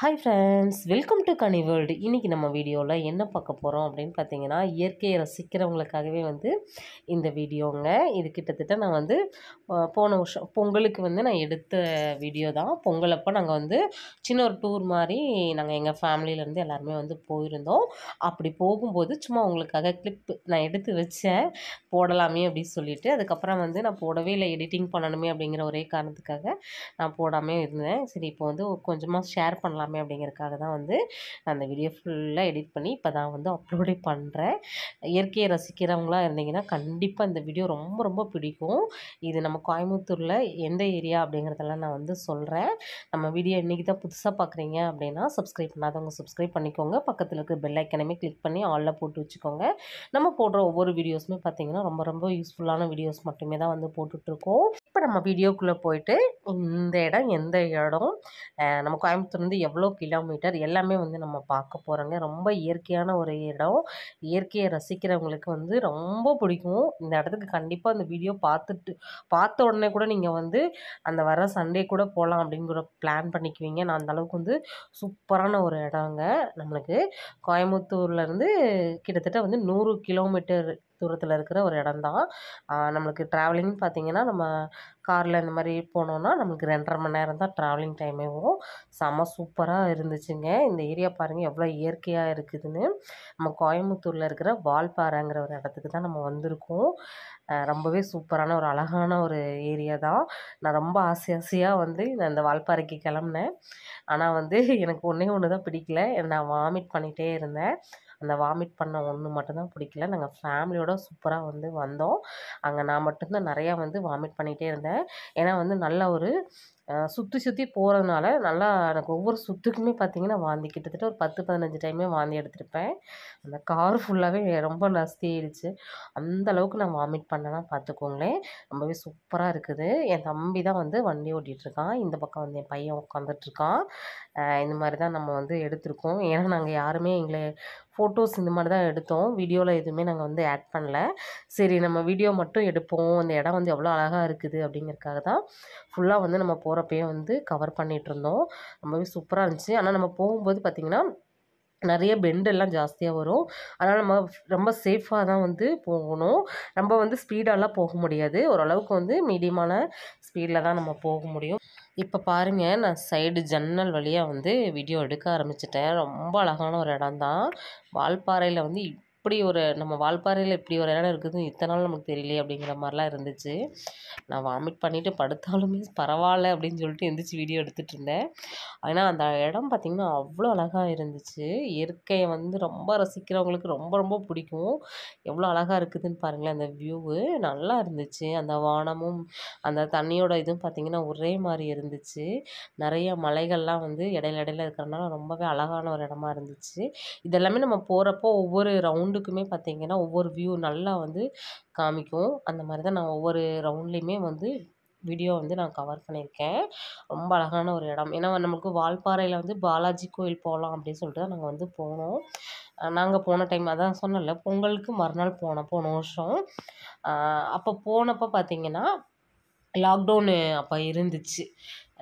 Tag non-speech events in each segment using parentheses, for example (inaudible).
hi friends welcome to Kani world இன்றைக்கி நம்ம வீடியோவில் என்ன பார்க்க போகிறோம் அப்படின்னு பார்த்தீங்கன்னா இயற்கையை ரசிக்கிறவங்களுக்காகவே வந்து இந்த வீடியோங்க இது கிட்டத்தட்ட நான் வந்து போன வருஷம் பொங்கலுக்கு வந்து நான் எடுத்த வீடியோ தான் பொங்கல் அப்போ நாங்கள் வந்து சின்ன ஒரு டூர் மாதிரி நாங்கள் எங்கள் ஃபேமிலியிலேருந்து எல்லாருமே வந்து போயிருந்தோம் அப்படி போகும்போது சும்மா உங்களுக்காக கிளிப் நான் எடுத்து வச்சேன் போடலாமே அப்படின்னு சொல்லிட்டு அதுக்கப்புறம் வந்து நான் போடவே இல்லை எடிட்டிங் பண்ணணுமே அப்படிங்கிற ஒரே காரணத்துக்காக நான் போடாமே இருந்தேன் சரி இப்போ வந்து கொஞ்சமாக ஷேர் பண்ணலாம் பண்ணலாமே அப்படிங்கிறதுக்காக தான் வந்து நான் அந்த வீடியோ ஃபுல்லாக எடிட் பண்ணி இப்போ தான் வந்து அப்லோடே பண்ணுறேன் இயற்கையை ரசிக்கிறவங்களாக இருந்தீங்கன்னா கண்டிப்பாக இந்த வீடியோ ரொம்ப ரொம்ப பிடிக்கும் இது நம்ம கோயம்புத்தூரில் எந்த ஏரியா அப்படிங்கிறதெல்லாம் நான் வந்து சொல்கிறேன் நம்ம வீடியோ இன்றைக்கி தான் புதுசாக பார்க்குறீங்க அப்படின்னா சப்ஸ்கிரைப் பண்ணாதவங்க சப்ஸ்கிரைப் பண்ணிக்கோங்க பக்கத்தில் இருக்கிற பெல் ஐக்கனமே கிளிக் பண்ணி ஆலில் போட்டு வச்சுக்கோங்க நம்ம போடுற ஒவ்வொரு வீடியோஸுமே பார்த்திங்கன்னா ரொம்ப ரொம்ப யூஸ்ஃபுல்லான வீடியோஸ் மட்டுமே தான் வந்து போட்டுட்ருக்கோம் இப்போ நம்ம வீடியோக்குள்ளே போயிட்டு இந்த இடம் எந்த இடம் நம்ம கோயம்புத்தூர்லேருந்து எவ்வளோ எவ்வளோ கிலோமீட்டர் எல்லாமே வந்து நம்ம பார்க்க போகிறோங்க ரொம்ப இயற்கையான ஒரு இடம் இயற்கையை ரசிக்கிறவங்களுக்கு வந்து ரொம்ப பிடிக்கும் இந்த இடத்துக்கு கண்டிப்பாக அந்த வீடியோ பார்த்துட்டு பார்த்த உடனே கூட நீங்கள் வந்து அந்த வர சண்டே கூட போகலாம் அப்படின்னு கூட பிளான் பண்ணிக்குவீங்க நான் அந்தளவுக்கு வந்து சூப்பரான ஒரு இடங்க நம்மளுக்கு கோயம்புத்தூர்லேருந்து கிட்டத்தட்ட வந்து நூறு கிலோமீட்டர் தூரத்தில் இருக்கிற ஒரு இடம் தான் நம்மளுக்கு ட்ராவலிங் பார்த்திங்கன்னா நம்ம காரில் இந்த மாதிரி போனோன்னா நம்மளுக்கு ரெண்டரை மணி நேரம் தான் ட்ராவலிங் டைமே வரும் செம சூப்பராக இருந்துச்சுங்க இந்த ஏரியா பாருங்கள் எவ்வளோ இயற்கையாக இருக்குதுன்னு நம்ம கோயம்புத்தூரில் இருக்கிற வால்பாறைங்கிற ஒரு இடத்துக்கு தான் நம்ம வந்திருக்கோம் ரொம்பவே சூப்பரான ஒரு அழகான ஒரு ஏரியா தான் நான் ரொம்ப ஆசை ஆசையாக வந்து நான் இந்த வால்பாறைக்கு கிளம்புனேன் ஆனால் வந்து எனக்கு ஒன்றே ஒன்று தான் பிடிக்கல நான் வாமிட் பண்ணிகிட்டே இருந்தேன் அந்த வாமிட் பண்ண ஒன்று மட்டும்தான் பிடிக்கல நாங்கள் ஃபேமிலியோட சூப்பராக வந்து வந்தோம் அங்கே நான் மட்டும்தான் நிறையா வந்து வாமிட் பண்ணிகிட்டே இருந்தேன் ஏன்னா வந்து நல்ல ஒரு சுற்றி சுற்றி போகிறதுனால நல்லா எனக்கு ஒவ்வொரு சுற்றுக்குமே பார்த்திங்கன்னா வாந்தி கிட்டத்தட்ட ஒரு பத்து பதினஞ்சு டைமே வாந்தி எடுத்திருப்பேன் அந்த கார் ஃபுல்லாகவே ரொம்ப நஸ்தி ஆயிடுச்சு அந்த அளவுக்கு நான் வாமிட் பண்ணேன்னா பார்த்துக்கோங்களேன் ரொம்பவே சூப்பராக இருக்குது என் தம்பி தான் வந்து வண்டி ஓட்டிகிட்ருக்கான் இந்த பக்கம் வந்து என் பையன் உட்காந்துட்ருக்கான் இந்த மாதிரி தான் நம்ம வந்து எடுத்திருக்கோம் ஏன்னா நாங்கள் யாருமே எங்களை ஃபோட்டோஸ் இந்த மாதிரி தான் எடுத்தோம் வீடியோவில் எதுவுமே நாங்கள் வந்து ஆட் பண்ணல சரி நம்ம வீடியோ மட்டும் எடுப்போம் அந்த இடம் வந்து எவ்வளோ அழகாக இருக்குது அப்படிங்கிறதுக்காக தான் ஃபுல்லாக வந்து நம்ம போ போகிறப்பையும் வந்து கவர் பண்ணிகிட்ருந்தோம் ரொம்பவே சூப்பராக இருந்துச்சு ஆனால் நம்ம போகும்போது பார்த்திங்கன்னா நிறைய பெண்டெல்லாம் ஜாஸ்தியாக வரும் அதனால் நம்ம ரொம்ப சேஃபாக தான் வந்து போகணும் ரொம்ப வந்து ஸ்பீடாலாம் போக முடியாது ஓரளவுக்கு வந்து மீடியமான ஸ்பீடில் தான் நம்ம போக முடியும் இப்போ பாருங்கள் நான் சைடு ஜன்னல் வழியாக வந்து வீடியோ எடுக்க ஆரம்பிச்சிட்டேன் ரொம்ப அழகான ஒரு இடம் தான் வால்பாறையில் வந்து இப்படி ஒரு நம்ம வால்பாறையில் இப்படி ஒரு இடம் இருக்குது இத்தனை நாள் நமக்கு தெரியலையே அப்படிங்கிற மாதிரிலாம் இருந்துச்சு நான் வாமிட் பண்ணிவிட்டு படுத்தாலுமே பரவாயில்ல அப்படின்னு சொல்லிட்டு எந்திரிச்சு வீடியோ எடுத்துகிட்டு இருந்தேன் ஆனால் அந்த இடம் பார்த்திங்கன்னா அவ்வளோ அழகாக இருந்துச்சு இயற்கையை வந்து ரொம்ப ரசிக்கிறவங்களுக்கு ரொம்ப ரொம்ப பிடிக்கும் எவ்வளோ அழகாக இருக்குதுன்னு பாருங்களேன் அந்த வியூவு நல்லா இருந்துச்சு அந்த வானமும் அந்த தண்ணியோட இதுவும் பார்த்திங்கன்னா ஒரே மாதிரி இருந்துச்சு நிறைய மலைகள்லாம் வந்து இடையில இடையில இருக்கிறனால ரொம்பவே அழகான ஒரு இடமா இருந்துச்சு இதெல்லாமே நம்ம போகிறப்போ ஒவ்வொரு ரவுண்ட் ரவுண்டுக்குமே பார்த்திங்கன்னா ஒவ்வொரு வியூ நல்லா வந்து காமிக்கும் அந்த மாதிரி தான் நான் ஒவ்வொரு ரவுண்ட்லேயுமே வந்து வீடியோ வந்து நான் கவர் பண்ணியிருக்கேன் ரொம்ப அழகான ஒரு இடம் ஏன்னா நம்மளுக்கு வால்பாறையில் வந்து பாலாஜி கோயில் போகலாம் அப்படின்னு சொல்லிட்டு தான் நாங்கள் வந்து போனோம் நாங்கள் போன டைம் அதான் சொன்னல பொங்கலுக்கு மறுநாள் போனோம் போன வருஷம் அப்போ போனப்போ பார்த்திங்கன்னா லாக்டவுனு அப்போ இருந்துச்சு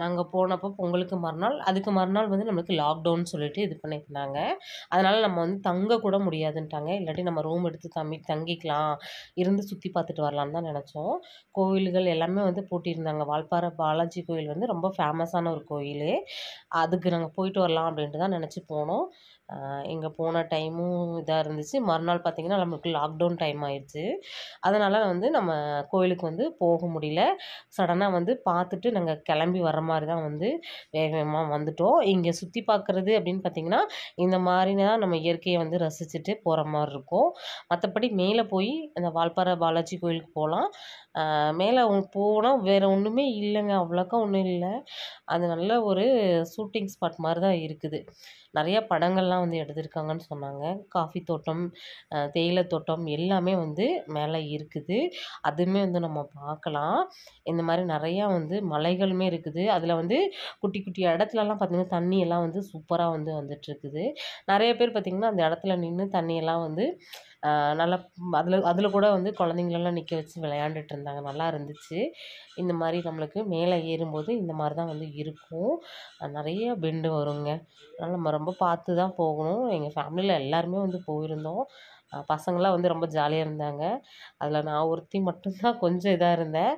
நாங்கள் போனப்போ பொங்கலுக்கு மறுநாள் அதுக்கு மறுநாள் வந்து நம்மளுக்கு லாக்டவுன் சொல்லிட்டு இது பண்ணியிருந்தாங்க அதனால் நம்ம வந்து தங்க கூட முடியாதுன்ட்டாங்க இல்லாட்டி நம்ம ரூம் எடுத்து தம்பி தங்கிக்கலாம் இருந்து சுற்றி பார்த்துட்டு வரலான்னு தான் நினச்சோம் கோவில்கள் எல்லாமே வந்து பூட்டியிருந்தாங்க வால்பாறை பாலாஜி கோயில் வந்து ரொம்ப ஃபேமஸான ஒரு கோயில் அதுக்கு நாங்கள் போயிட்டு வரலாம் அப்படின்ட்டு தான் நினச்சி போனோம் எங்கே போன டைமும் இதாக இருந்துச்சு மறுநாள் பார்த்திங்கன்னா நம்மளுக்கு லாக்டவுன் டைம் ஆயிடுச்சு அதனால் வந்து நம்ம கோயிலுக்கு வந்து போக முடியல சடனாக வந்து பார்த்துட்டு நாங்கள் கிளம்பி வர மாதிரி தான் வந்து வேக வேகமாக வந்துட்டோம் இங்கே சுற்றி பார்க்குறது அப்படின்னு பார்த்திங்கன்னா இந்த மாதிரி தான் நம்ம இயற்கையை வந்து ரசிச்சுட்டு போகிற மாதிரி இருக்கும் மற்றபடி மேலே போய் அந்த வால்பாறை பாலாஜி கோயிலுக்கு போகலாம் மேலே போனால் வேறு ஒன்றுமே இல்லைங்க அவ்வளோக்கா ஒன்றும் இல்லை அது நல்ல ஒரு ஷூட்டிங் ஸ்பாட் மாதிரி தான் இருக்குது நிறைய படங்கள்லாம் வந்து எடுத்திருக்காங்கன்னு சொன்னாங்க காஃபி தோட்டம் தேயிலை தோட்டம் எல்லாமே வந்து மேலே இருக்குது அதுவுமே வந்து நம்ம பார்க்கலாம் இந்த மாதிரி நிறையா வந்து மலைகளுமே இருக்குது அதில் வந்து குட்டி குட்டி இடத்துலலாம் பார்த்திங்கன்னா தண்ணியெல்லாம் வந்து சூப்பராக வந்து வந்துட்டுருக்குது நிறைய பேர் பார்த்திங்கன்னா அந்த இடத்துல நின்று தண்ணியெல்லாம் வந்து நல்லா அதில் அதில் கூட வந்து குழந்தைங்களெல்லாம் நிற்க வச்சு விளையாண்டுட்டு இருந்தாங்க நல்லா இருந்துச்சு இந்த மாதிரி நம்மளுக்கு மேலே ஏறும்போது இந்த மாதிரி தான் வந்து இருக்கும் நிறைய பெண்டு வருங்க அதனால் நம்ம ரொம்ப பார்த்து தான் போகணும் எங்கள் ஃபேமிலியில் எல்லாருமே வந்து போயிருந்தோம் பசங்களாம் வந்து ரொம்ப ஜாலியாக இருந்தாங்க அதில் நான் ஒருத்தி மட்டும்தான் கொஞ்சம் இதாக இருந்தேன்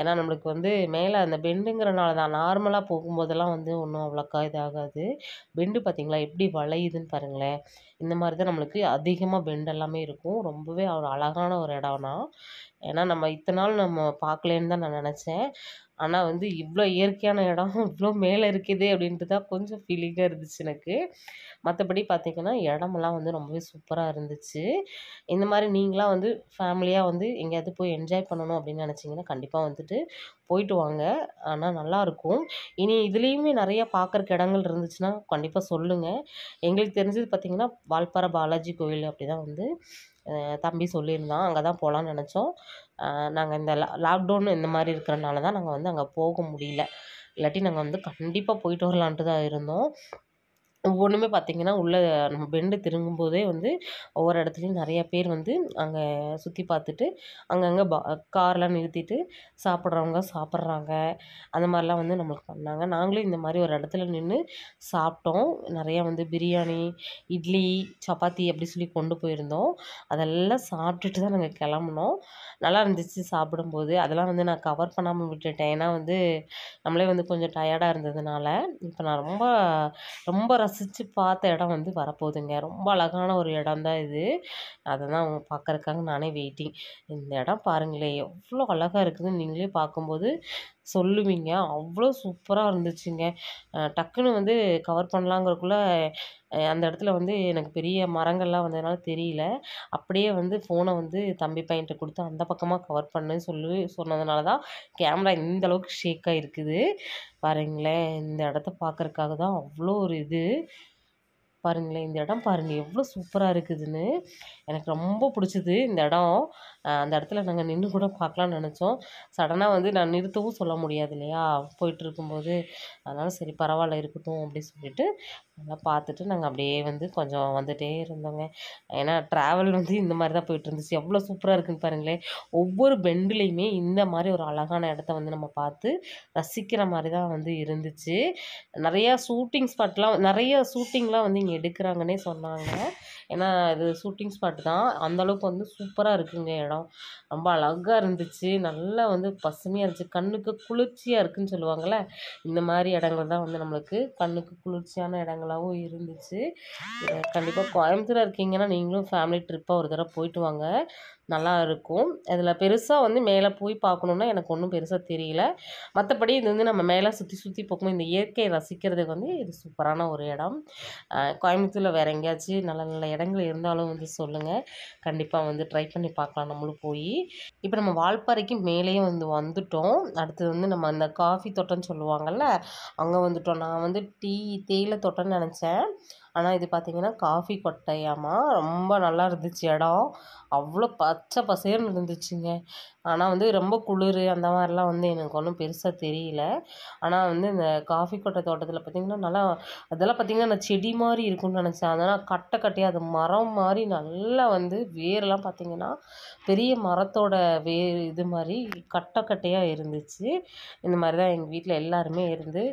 ஏன்னா நம்மளுக்கு வந்து மேலே அந்த பெண்டுங்கிறனால தான் நார்மலாக போகும்போதெல்லாம் வந்து ஒன்றும் அவ்வளோக்கா இதாகாது பெண்டு பார்த்திங்களா எப்படி வளையுதுன்னு பாருங்களேன் இந்த மாதிரி தான் நம்மளுக்கு அதிகமாக பெண்ட் எல்லாமே இருக்கும் ரொம்பவே ஒரு அழகான ஒரு இடம்னா ஏன்னா நம்ம இத்தனை நாள் நம்ம பார்க்கலேன்னு தான் நான் நினச்சேன் ஆனால் வந்து இவ்வளோ இயற்கையான இடம் (laughs) இவ்வளோ மேலே இருக்குது அப்படின்ட்டு தான் கொஞ்சம் ஃபீலிங்காக இருந்துச்சு எனக்கு மற்றபடி பார்த்திங்கன்னா இடமெல்லாம் வந்து ரொம்பவே சூப்பராக இருந்துச்சு இந்த மாதிரி நீங்களாம் வந்து ஃபேமிலியாக வந்து எங்கேயாவது போய் என்ஜாய் பண்ணணும் அப்படின்னு நினச்சிங்கன்னா கண்டிப்பாக வந்துட்டு போய்ட்டு வாங்க ஆனால் நல்லாயிருக்கும் இனி இதுலேயுமே நிறையா பார்க்குறக்கு இடங்கள் இருந்துச்சுன்னா கண்டிப்பாக சொல்லுங்கள் எங்களுக்கு தெரிஞ்சது பார்த்திங்கன்னா வால்பாறை பாலாஜி கோயில் அப்படி தான் வந்து தம்பி சொல்லியிருந்தான் அங்கே தான் போகலான்னு நினச்சோம் நாங்கள் இந்த லா லாக்டவுன் இந்த மாதிரி இருக்கிறனால தான் நாங்கள் வந்து அங்கே போக முடியல இல்லாட்டி நாங்கள் வந்து கண்டிப்பாக போய்ட்டு வரலான்ட்டு தான் இருந்தோம் ஒவ்வொன்றுமே பார்த்திங்கன்னா உள்ளே நம்ம பெண்டு திரும்பும் போதே வந்து ஒவ்வொரு இடத்துலையும் நிறையா பேர் வந்து அங்கே சுற்றி பார்த்துட்டு அங்கங்கே பா கார்லாம் நிறுத்திட்டு சாப்பிட்றவங்க சாப்பிட்றாங்க அந்த மாதிரிலாம் வந்து நம்மளுக்கு பண்ணாங்க நாங்களும் இந்த மாதிரி ஒரு இடத்துல நின்று சாப்பிட்டோம் நிறையா வந்து பிரியாணி இட்லி சப்பாத்தி அப்படி சொல்லி கொண்டு போயிருந்தோம் அதெல்லாம் சாப்பிட்டுட்டு தான் நாங்கள் கிளம்புனோம் நல்லா இருந்துச்சு சாப்பிடும்போது அதெல்லாம் வந்து நான் கவர் பண்ணாமல் விட்டுட்டேன் ஏன்னா வந்து நம்மளே வந்து கொஞ்சம் டயர்டாக இருந்ததுனால இப்போ நான் ரொம்ப ரொம்ப ரசித்து பார்த்த இடம் வந்து வரப்போகுதுங்க ரொம்ப அழகான ஒரு இடம் தான் இது அதை தான் அவங்க பார்க்குறக்காங்க நானே வெயிட்டிங் இந்த இடம் பாருங்களேன் எவ்வளோ அழகாக இருக்குதுன்னு நீங்களே பார்க்கும்போது சொல்லுவீங்க அவ்வளோ சூப்பராக இருந்துச்சுங்க டக்குன்னு வந்து கவர் பண்ணலாங்கிறக்குள்ள அந்த இடத்துல வந்து எனக்கு பெரிய மரங்கள்லாம் வந்ததுனால தெரியல அப்படியே வந்து ஃபோனை வந்து தம்பி பையன்கிட்ட கொடுத்து அந்த பக்கமாக கவர் பண்ணுன்னு சொல்லி சொன்னதுனால தான் கேமரா இந்த அளவுக்கு ஷேக்காக இருக்குது பாருங்களேன் இந்த இடத்த பார்க்குறக்காக தான் அவ்வளோ ஒரு இது பாருங்களேன் இந்த இடம் பாருங்கள் எவ்வளோ சூப்பராக இருக்குதுன்னு எனக்கு ரொம்ப பிடிச்சிது இந்த இடம் அந்த இடத்துல நாங்கள் நின்று கூட பார்க்கலான்னு நினச்சோம் சடனாக வந்து நான் நிறுத்தவும் சொல்ல முடியாது இல்லையா போயிட்டுருக்கும்போது அதனால் சரி பரவாயில்ல இருக்கட்டும் அப்படின்னு சொல்லிட்டு நல்லா பார்த்துட்டு நாங்கள் அப்படியே வந்து கொஞ்சம் வந்துகிட்டே இருந்தோங்க ஏன்னா ட்ராவல் வந்து இந்த மாதிரி தான் போயிட்டு இருந்துச்சு எவ்வளோ சூப்பராக இருக்குன்னு பாருங்களேன் ஒவ்வொரு பெண்டுலேயுமே இந்த மாதிரி ஒரு அழகான இடத்த வந்து நம்ம பார்த்து ரசிக்கிற மாதிரி தான் வந்து இருந்துச்சு நிறையா ஷூட்டிங் ஸ்பாட்லாம் நிறைய ஷூட்டிங்லாம் வந்து எடுக்கிறாங்கன்னே சொன்னாங்க ஏன்னா இது ஷூட்டிங் ஸ்பாட் தான் அந்தளவுக்கு வந்து சூப்பராக இருக்குங்க இடம் ரொம்ப அழகாக இருந்துச்சு நல்லா வந்து பசுமையாக இருந்துச்சு கண்ணுக்கு குளிர்ச்சியாக இருக்குதுன்னு சொல்லுவாங்கள்ல இந்த மாதிரி இடங்கள் தான் வந்து நம்மளுக்கு கண்ணுக்கு குளிர்ச்சியான இடங்களாகவும் இருந்துச்சு கண்டிப்பாக கோயம்புத்தூர் இருக்கீங்கன்னா நீங்களும் ஃபேமிலி ட்ரிப்பாக ஒரு தடவை போயிட்டு வாங்க நல்லா இருக்கும் அதில் பெருசாக வந்து மேலே போய் பார்க்கணுன்னா எனக்கு ஒன்றும் பெருசாக தெரியல மற்றபடி இது வந்து நம்ம மேலே சுற்றி சுற்றி போகணும் இந்த இயற்கையை ரசிக்கிறதுக்கு வந்து இது சூப்பரான ஒரு இடம் கோயம்புத்தூரில் வேறு எங்கேயாச்சும் நல்ல நல்ல இடம் இடங்கள் இருந்தாலும் வந்து சொல்லுங்கள் கண்டிப்பாக வந்து ட்ரை பண்ணி பார்க்கலாம் நம்மளும் போய் இப்போ நம்ம வால்பாறைக்கு மேலேயே வந்து வந்துட்டோம் அடுத்தது வந்து நம்ம அந்த காஃபி தோட்டம்னு சொல்லுவாங்கள்ல அங்கே வந்துட்டோம் நான் வந்து டீ தேயிலை தோட்டம்னு நினச்சேன் ஆனால் இது பார்த்திங்கன்னா காஃபி கொட்டையாமா ரொம்ப நல்லா இருந்துச்சு இடம் அவ்வளோ பச்சை பசேர்னு இருந்துச்சுங்க ஆனால் வந்து ரொம்ப குளிர் அந்த மாதிரிலாம் வந்து எனக்கு ஒன்றும் பெருசாக தெரியல ஆனால் வந்து இந்த காஃபி கொட்டை தோட்டத்தில் பார்த்திங்கன்னா நல்லா அதெல்லாம் பார்த்திங்கன்னா நான் செடி மாதிரி இருக்கும்னு நினச்சேன் அதனால் கட்டை கட்டியாக அது மரம் மாதிரி நல்லா வந்து வேர்லாம் பார்த்திங்கன்னா பெரிய மரத்தோட வேர் இது மாதிரி கட்டை கட்டையாக இருந்துச்சு இந்த மாதிரி தான் எங்கள் வீட்டில் எல்லாருமே இருந்து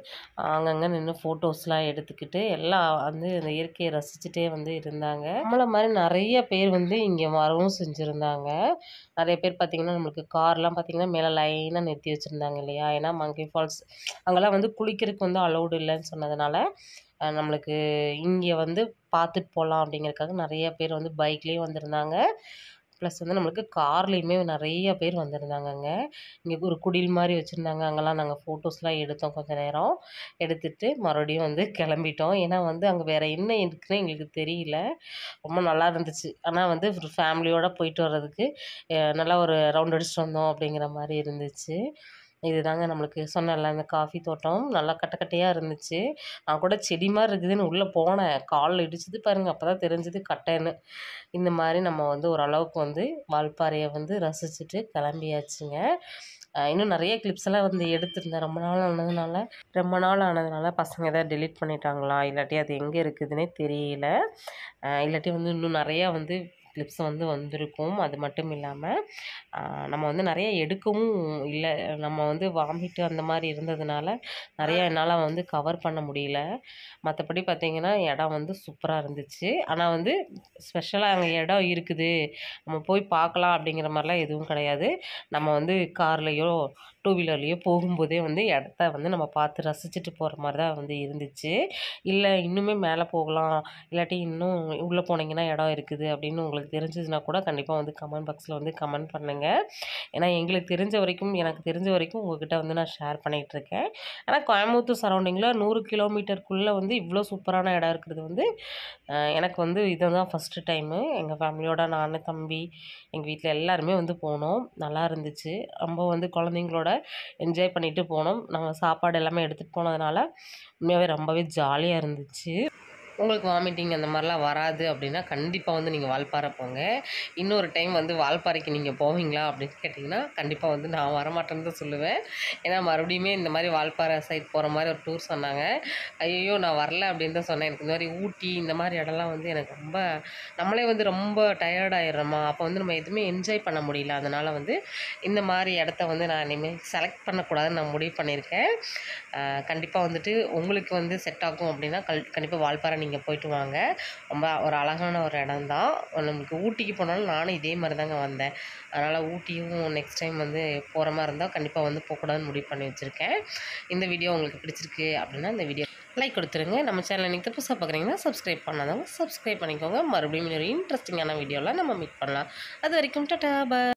அங்கங்கே நின்று ஃபோட்டோஸ்லாம் எடுத்துக்கிட்டு எல்லாம் வந்து அந்த இயற்கையை ரசிச்சுட்டே வந்து இருந்தாங்க நம்மளை மாதிரி நிறைய பேர் வந்து இங்கே வரவும் செஞ்சுருந்தாங்க நிறைய பேர் பார்த்திங்கன்னா நம்மளுக்கு கார்லாம் பார்த்திங்கன்னா மேலே லைனாக நிறுத்தி வச்சுருந்தாங்க இல்லையா ஏன்னா மங்கி ஃபால்ஸ் அங்கெல்லாம் வந்து குளிக்கிறதுக்கு வந்து அலௌடு இல்லைன்னு சொன்னதுனால நம்மளுக்கு இங்கே வந்து பார்த்துட்டு போகலாம் அப்படிங்கிறதுக்காக நிறைய பேர் வந்து பைக்லேயும் வந்திருந்தாங்க ப்ளஸ் வந்து நம்மளுக்கு கார்லேயுமே நிறைய பேர் வந்திருந்தாங்க அங்கே இங்கே ஒரு குடில் மாதிரி வச்சுருந்தாங்க அங்கெல்லாம் நாங்கள் ஃபோட்டோஸ்லாம் எடுத்தோம் கொஞ்சம் நேரம் எடுத்துகிட்டு மறுபடியும் வந்து கிளம்பிட்டோம் ஏன்னா வந்து அங்கே வேறு என்ன இருக்குன்னு எங்களுக்கு தெரியல ரொம்ப நல்லா இருந்துச்சு ஆனால் வந்து ஒரு ஃபேமிலியோடு போயிட்டு வர்றதுக்கு நல்லா ஒரு ரவுண்ட் அடிச்சுட்டு வந்தோம் அப்படிங்கிற மாதிரி இருந்துச்சு இது தாங்க நம்மளுக்கு சொன்னேன்ல இந்த காஃபி தோட்டம் நல்லா கட்டக்கட்டையாக கட்டையாக இருந்துச்சு நான் கூட செடி மாதிரி இருக்குதுன்னு உள்ளே போனேன் காலில் இடிச்சது பாருங்கள் அப்போ தான் தெரிஞ்சது கட்டைன்னு இந்த மாதிரி நம்ம வந்து ஓரளவுக்கு வந்து வால்பாறையை வந்து ரசிச்சுட்டு கிளம்பியாச்சுங்க இன்னும் நிறைய கிளிப்ஸ் எல்லாம் வந்து எடுத்திருந்தேன் ரொம்ப நாள் ஆனதுனால ரொம்ப நாள் ஆனதுனால பசங்க எதாவது டெலீட் பண்ணிட்டாங்களா இல்லாட்டி அது எங்கே இருக்குதுன்னே தெரியல இல்லாட்டி வந்து இன்னும் நிறையா வந்து கிளிப்ஸ் வந்து வந்திருக்கும் அது மட்டும் இல்லாமல் நம்ம வந்து நிறைய எடுக்கவும் இல்லை நம்ம வந்து வாமிட்டு அந்த மாதிரி இருந்ததுனால நிறையா என்னால் வந்து கவர் பண்ண முடியல மற்றபடி பார்த்திங்கன்னா இடம் வந்து சூப்பராக இருந்துச்சு ஆனால் வந்து ஸ்பெஷலாக அங்கே இடம் இருக்குது நம்ம போய் பார்க்கலாம் அப்படிங்கிற மாதிரிலாம் எதுவும் கிடையாது நம்ம வந்து கார்லேயோ டூ வீலர்லேயோ போகும்போதே வந்து இடத்த வந்து நம்ம பார்த்து ரசிச்சுட்டு போகிற மாதிரி தான் வந்து இருந்துச்சு இல்லை இன்னுமே மேலே போகலாம் இல்லாட்டி இன்னும் உள்ளே போனீங்கன்னா இடம் இருக்குது அப்படின்னு உங்களுக்கு உங்களுக்கு தெரிஞ்சதுன்னா கூட கண்டிப்பாக வந்து கமெண்ட் பாக்ஸில் வந்து கமெண்ட் பண்ணுங்கள் ஏன்னா எங்களுக்கு தெரிஞ்ச வரைக்கும் எனக்கு தெரிஞ்ச வரைக்கும் உங்கள்கிட்ட வந்து நான் ஷேர் பண்ணிகிட்டு இருக்கேன் ஆனால் கோயம்புத்தூர் சரௌண்டிங்கில் நூறு கிலோமீட்டருக்குள்ளே வந்து இவ்வளோ சூப்பரான இடம் இருக்கிறது வந்து எனக்கு வந்து தான் ஃபஸ்ட்டு டைமு எங்கள் ஃபேமிலியோட நான் தம்பி எங்கள் வீட்டில் எல்லாருமே வந்து போனோம் நல்லா இருந்துச்சு ரொம்ப வந்து குழந்தைங்களோட என்ஜாய் பண்ணிவிட்டு போனோம் நாங்கள் சாப்பாடு எல்லாமே எடுத்துகிட்டு போனதுனால உண்மையாகவே ரொம்பவே ஜாலியாக இருந்துச்சு உங்களுக்கு வாமிட்டிங் அந்த மாதிரிலாம் வராது அப்படின்னா கண்டிப்பாக வந்து நீங்கள் வால்பாறை போங்க இன்னொரு டைம் வந்து வால்பாறைக்கு நீங்கள் போவீங்களா அப்படின்னு கேட்டிங்கன்னா கண்டிப்பாக வந்து நான் வரமாட்டேன்னு தான் சொல்லுவேன் ஏன்னா மறுபடியுமே இந்த மாதிரி வால்பாறை சைட் போகிற மாதிரி ஒரு டூர் சொன்னாங்க ஐயோ நான் வரல அப்படின்னு தான் சொன்னேன் எனக்கு இந்த மாதிரி ஊட்டி இந்த மாதிரி இடம்லாம் வந்து எனக்கு ரொம்ப நம்மளே வந்து ரொம்ப டயர்டாயிடுறோமா அப்போ வந்து நம்ம எதுவுமே என்ஜாய் பண்ண முடியல அதனால் வந்து இந்த மாதிரி இடத்த வந்து நான் இனிமேல் செலக்ட் பண்ணக்கூடாதுன்னு நான் முடிவு பண்ணியிருக்கேன் கண்டிப்பாக வந்துட்டு உங்களுக்கு வந்து செட் ஆகும் அப்படின்னா கண்டிப்பாக வால்பாறை நீங்கள் நீங்கள் போயிட்டு வாங்க ரொம்ப ஒரு அழகான ஒரு இடம் தான் நமக்கு ஊட்டிக்கு போனாலும் நானும் இதே மாதிரி தாங்க வந்தேன் அதனால் ஊட்டியும் நெக்ஸ்ட் டைம் வந்து போகிற மாதிரி இருந்தால் கண்டிப்பாக வந்து போகக்கூடாதுன்னு முடிவு பண்ணி வச்சுருக்கேன் இந்த வீடியோ உங்களுக்கு பிடிச்சிருக்கு அப்படின்னா இந்த வீடியோ லைக் கொடுத்துருங்க நம்ம சேனல் நீங்கள் புதுசாக பார்க்குறீங்கன்னா சப்ஸ்கிரைப் பண்ணாதவங்க சப்ஸ்கிரைப் பண்ணிக்கோங்க மறுபடியும் ஒரு இன்ட்ரெஸ்டிங்கான வீடியோவில் நம்ம மீட் பண்ணலாம் அது வரைக்கும் டட்டா பாய்